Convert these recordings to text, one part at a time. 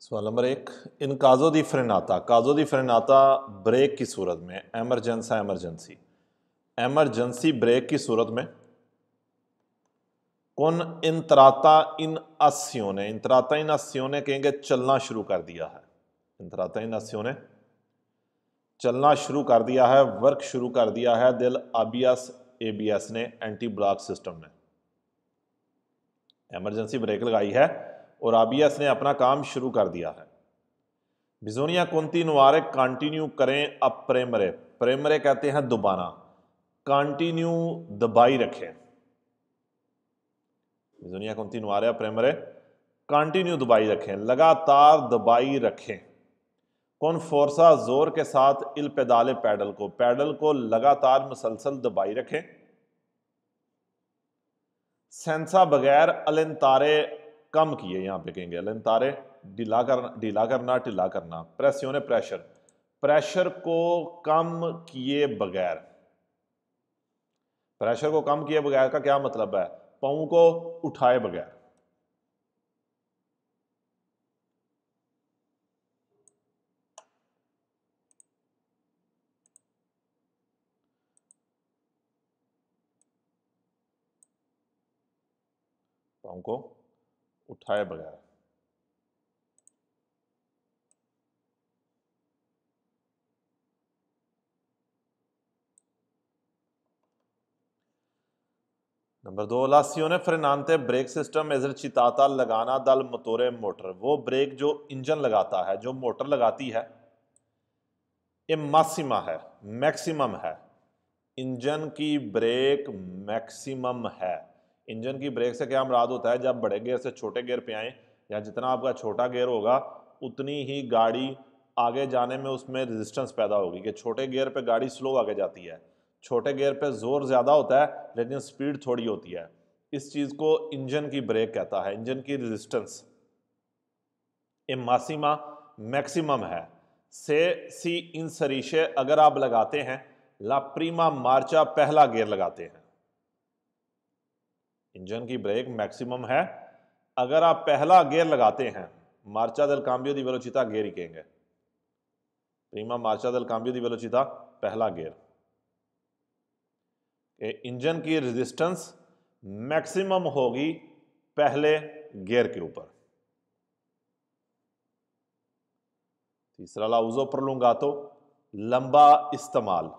सवाल नंबर एक इन काजो दी फ्रेनाता काजो दी फ्रेनाता ब्रेक की सूरत में एमरजेंसा एमरजेंसी एमरजेंसी ब्रेक की सूरत में कौन इंतराता इन अस्सियों ने इंतराता इन अस्सियों ने कहेंगे चलना शुरू कर दिया है इंतराता इन अस्सियों ने चलना शुरू कर दिया है वर्क शुरू कर दिया है दिल आबीएस एबीएस ने एंटी ब्लॉक सिस्टम ने एमरजेंसी ब्रेक लगाई है और आबियस ने अपना काम शुरू कर दिया है बिजोनिया कुंती नवारे कंटिन्यू करें अब प्रेमरे प्रेमरे कहते हैं दुबाना कंटिन्यू दबाई रखें बिजोनिया कुंती नवारे प्रेमरे कंटिन्यू दबाई रखें लगातार दबाई रखें कौन फोर्सा जोर के साथ इल पैदाले पैडल को पैडल को लगातार मुसलसल दबाई रखें सेंसा बगैर अलंतारे कम किए यहाँ पे कहेंगे अलन तारे ढीला करना ढीला करना ढीला करना ने प्रेशर प्रेशर को कम किए बगैर प्रेशर को कम किए बगैर का क्या मतलब है पाऊ को उठाए बगैर पाऊ को उठाए बगैर नंबर दो लासियों ने फ्रेनानते ब्रेक सिस्टम एजर चिताता लगाना दल मतोरे मोटर वो ब्रेक जो इंजन लगाता है जो मोटर लगाती है ये मासीमा है मैक्सिमम है इंजन की ब्रेक मैक्सिमम है इंजन की ब्रेक से क्या मुराद होता है जब बड़े गेयर से छोटे गेयर पे आएँ या जितना आपका छोटा गेयर होगा उतनी ही गाड़ी आगे जाने में उसमें रेजिस्टेंस पैदा होगी कि छोटे गेयर पे गाड़ी स्लो आगे जाती है छोटे गेयर पे जोर ज़्यादा होता है लेकिन स्पीड थोड़ी होती है इस चीज़ को इंजन की ब्रेक कहता है इंजन की रेजिस्टेंस मासीमा मैक्सिमम है से सी इन सरीशे अगर आप लगाते हैं लाप्रीमा मार्चा पहला गेयर लगाते हैं इंजन की ब्रेक मैक्सिमम है अगर आप पहला गेयर लगाते हैं मार्चा दल काम्बियो दी वेलोचिता गेयर ही कहेंगे प्रीमा मार्चा दल काम्बियो दी वेलोचिता पहला गेयर इंजन की रेजिस्टेंस मैक्सिमम होगी पहले गेयर के ऊपर तीसरा लाउजो पर लूंगा तो लंबा इस्तेमाल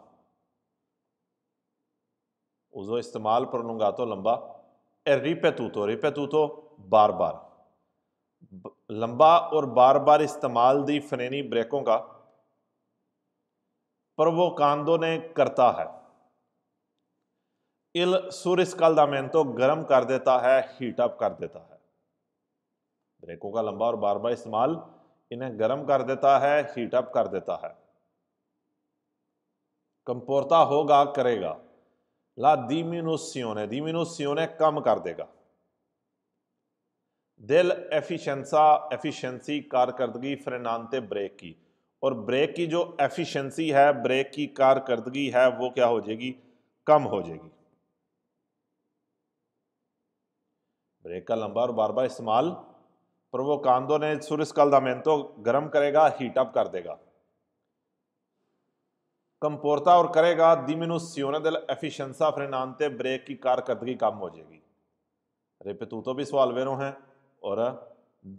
उजो इस्तेमाल पर लूंगा तो लंबा ए रिपेतूतो रिपेतूतो बार बार लंबा और बार बार इस्तेमाल दी फनैनी ब्रेकों का पर वो कांदो ने करता है इल सुर इसकल दामेंतो गर्म कर देता है हीट अप कर देता है ब्रेकों का लंबा और बार बार इस्तेमाल इन्हें गर्म कर देता है हीट अप कर देता है कंपोरता होगा करेगा ला दीमिनोसियोन है दीमिनोसियोन है कम कर देगा दिल एफिशंसा एफिशंसी कारकर्दगी फ्रेनानते ब्रेक की और ब्रेक की जो एफिशिएंसी है ब्रेक की कारकर्दगी है वो क्या हो जाएगी कम हो जाएगी ब्रेक का लंबा और बार बार इस्तेमाल प्रोवोकांदो ने सूर्य कल तो गर्म करेगा हीट अप कर देगा कंपोरता और करेगा दिमिनुसियोन दिल एफिशंसा फ्रेनानते ब्रेक की कारकर्दगी कम हो जाएगी अरे पे तू तो भी सवाल वेरो हैं और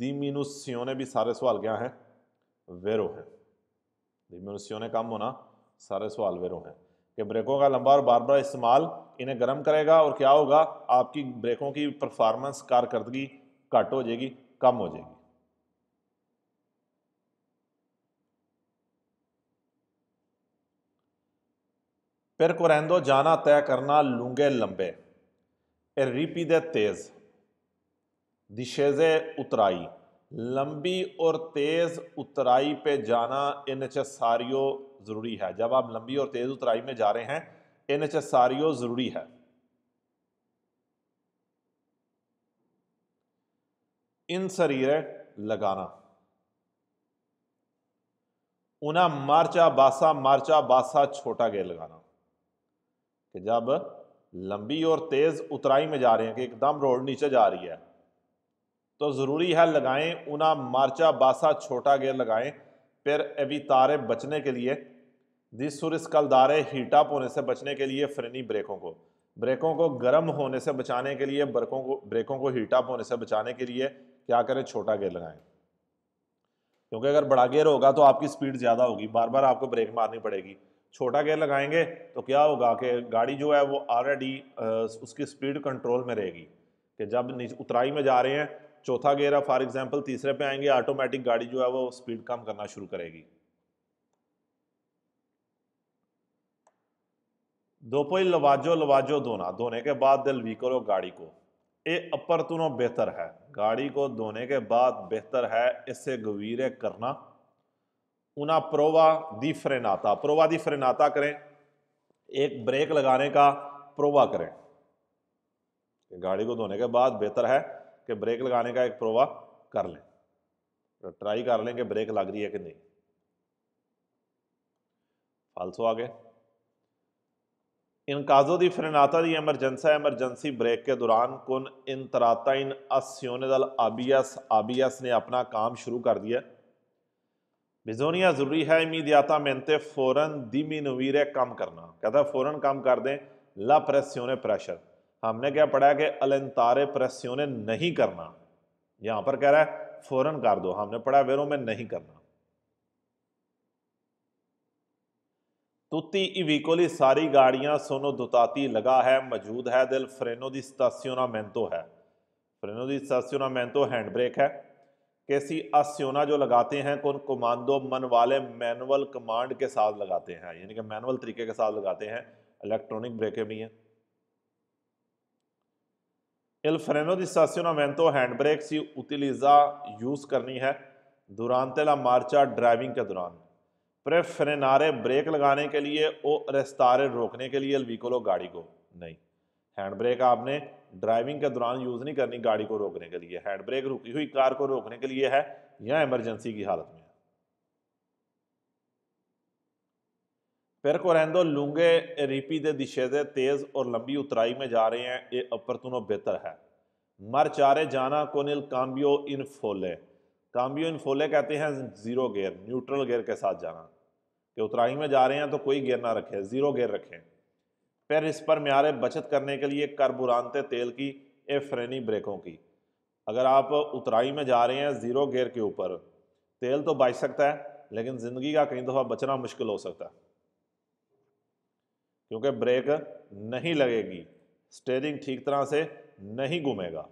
ने भी सारे सवाल क्या हैं वेरो हैं ने कम होना सारे सवाल वेरो हैं कि ब्रेकों का लंबा और बार बार इस्तेमाल इन्हें गर्म करेगा और क्या होगा आपकी ब्रेकों की परफॉर्मेंस कारकर्दगी घट हो जाएगी कम हो जाएगी फिर ਕੁਰੈਂਦੋ ਜਾਣਾ ਤੈ ਕਰਨਾ ਲੂੰਗੇ ਲੰਬੇ ਇਹ रिपी दे तेज दिशेजे उतराई लंबी और तेज़ उतराई पे जाना इन एच सारियो ज़रूरी है जब आप लंबी और तेज़ उतराई में जा रहे हैं इन एच सारियो ज़रूरी है इन शरीर लगाना उना मार्चा बासा मार्चा बासा छोटा गे लगाना कि जब लंबी और तेज़ उतराई में जा रहे हैं कि एकदम रोड नीचे जा रही है तो ज़रूरी है लगाएं ऊना मार्चा बासा छोटा गेयर लगाएं फिर तारे बचने के लिए कल स्कलदारे हीटअप होने से बचने के लिए फ्रेनी ब्रेकों को ब्रेकों को गर्म होने से बचाने के लिए ब्रेकों को ब्रेकों को हीटअप होने से बचाने के लिए क्या करें छोटा गेयर लगाएं क्योंकि अगर बड़ा गेयर होगा तो आपकी स्पीड ज़्यादा होगी बार बार आपको ब्रेक मारनी पड़ेगी छोटा गेयर लगाएंगे तो क्या होगा कि गाड़ी जो है वो ऑलरेडी उसकी स्पीड कंट्रोल में रहेगी कि जब उतराई में जा रहे हैं चौथा गेयर है फॉर एग्जांपल तीसरे पे आएंगे ऑटोमेटिक गाड़ी जो है वो स्पीड कम करना शुरू करेगी दोपई लवाजो लवाजो धोना धोने के बाद दिल वी करो गाड़ी को ए अपर तुनो बेहतर है गाड़ी को धोने के बाद बेहतर है इससे गवीरे करना una prueba diferenata. Prueba diferenata करें एक ब्रेक लगाने का प्रोवा करें गाड़ी को धोने के बाद बेहतर है कि ब्रेक लगाने का एक प्रोवा कर लें ट्राई तो कर लें कि ब्रेक लग रही है कि नहीं फालसो इन इनकाजो दी फ्रेनाता दी एमरजेंसा एमरजेंसी ब्रेक के दौरान कुन इन तराता इन अस्योनेदल अबियस आबियस ने अपना काम शुरू कर दिया बिजोनिया ज़रूरी है इमी दियाता मेनते फौरन दिमी नवीर कम करना कहता है फ़ौर कम कर दें ला प्रेस्योने प्रेशर हमने क्या पढ़ा है कि अलंतारे प्रेस्योने नहीं करना यहाँ पर कह रहा है फौरन कर दो हमने पढ़ा वेरो में नहीं करना तुती इवीकोली सारी गाड़ियां सोनो दुताती लगा है मौजूद है दिल फ्रेनो दी मेहनतो मेंतो है फ्रेनो दी स्टासियोना मेंतो हैंड ब्रेक है कैसी अस्योना जो लगाते हैं कौन कमांडो मन वाले मैनुअल कमांड के साथ लगाते हैं यानी कि मैनुअल तरीके के साथ लगाते हैं इलेक्ट्रॉनिक ब्रेकें भी हैं इल फ्रेनो की सास्योना मैंतो हैंड ब्रेक सी उतिलीजा यूज़ करनी है दुरानते ला मार्चा ड्राइविंग के दौरान प्रे फ्रेनारे ब्रेक लगाने के लिए और रेस्तारे रोकने के लिए अलवीकोलो गाड़ी को नहीं हैंड ब्रेक आपने ड्राइविंग के दौरान यूज़ नहीं करनी गाड़ी को रोकने के लिए हैंड ब्रेक रुकी हुई कार को रोकने के लिए है या इमरजेंसी की हालत में फिर कोरेंदो लूंगे रीपी दे से तेज़ और लंबी उतराई में जा रहे हैं ये अपरतुनो बेहतर है मर चारे जाना कोनिल काम्बियो इन फोले काम्बियो इन फोले कहते हैं ज़ीरो गेयर न्यूट्रल गेयर के साथ जाना कि उतराई में जा रहे हैं तो कोई गेयर ना रखे ज़ीरो गेयर रखें फिर इस पर म्यारे बचत करने के लिए बुरानते तेल की ए फ्रेनी ब्रेकों की अगर आप उतराई में जा रहे हैं ज़ीरो गेयर के ऊपर तेल तो बच सकता है लेकिन ज़िंदगी का कई दफ़ा बचना मुश्किल हो सकता है क्योंकि ब्रेक नहीं लगेगी स्टेयरिंग ठीक तरह से नहीं घूमेगा